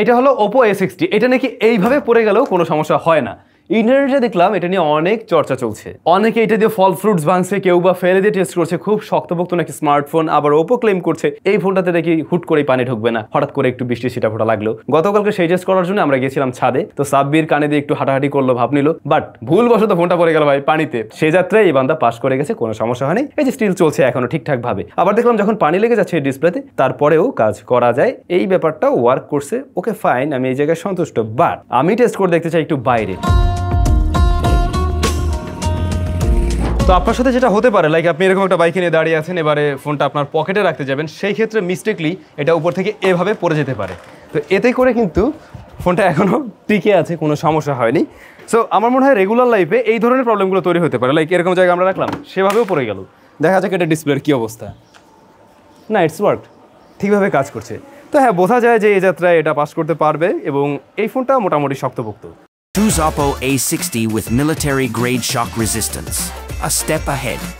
এটা হলো Oppo A sixty এটা নাকি এইভাবে পড়ে গেলেও কোনো সমস্যা হয় না ইন্টারনেটে দেখলাম এটা নিয়ে অনেক চর্চা চলছে অনেকে এটা দিয়ে ফল ফ্রুটস ভাঙছে কেউ বা ফেলে দিয়ে টেস্ট করছে খুব শক্তপোক্ত নাকি স্মার্টফোন আবার ওপো ক্লেম করছে এই ফোনটাতে দেখি হুট করেই পানি ঢুকবে না হঠাৎ করে একটু বৃষ্টি সেটা ফোটা লাগলো গতকালকে সেই টেস্ট করার জন্য আমরা গেছিলাম ছাদে তো সাব্বির কানে দিয়ে একটু হাঁটাহাঁটি করলো ভাব নিল বাট ভুলবশত ফোনটা পড়ে গেল ভাই পানিতে সে যাত্রায় এই বান্দা পাশ করে গেছে কোনো সমস্যা হয়নি এই যে স্টিল চলছে এখনো ঠিকঠাক ভাবে আবার দেখলাম যখন পানি লেগে যাচ্ছে ডিসপ্লেতে তারপরেও কাজ করা যায় এই ব্যাপারটা ওয়ার্ক করছে ওকে ফাইন আমি এই জায়গায় সন্তুষ্ট বাট আমি টেস্ট করে দেখতে চাই একটু বাইরে তো আপনার সাথে যেটা হতে পারে লাইক আপনি এরকম একটা বাইক নিয়ে দাঁড়িয়ে আছেন এবারে ফোনটা আপনার পকেটে রাখতে যাবেন সেই ক্ষেত্রে মিস্টেকলি এটা উপর থেকে এভাবে পড়ে যেতে পারে তো এতে করে কিন্তু ফোনটা এখনও টিকে আছে কোনো সমস্যা হয়নি সো আমার মনে হয় রেগুলার লাইফে এই ধরনের প্রবলেমগুলো তৈরি হতে পারে লাইক এরকম জায়গায় আমরা রাখলাম সেভাবেও পড়ে গেল দেখা যাক এটা ডিসপ্লের কী অবস্থা না ইটস ওয়ার্ক ঠিকভাবে কাজ করছে তো হ্যাঁ বোঝা যায় যে এই যাত্রায় এটা পাস করতে পারবে এবং এই ফোনটা মোটামুটি শক্তভুক্ত Choose Oppo A60 with military grade shock resistance. a step ahead.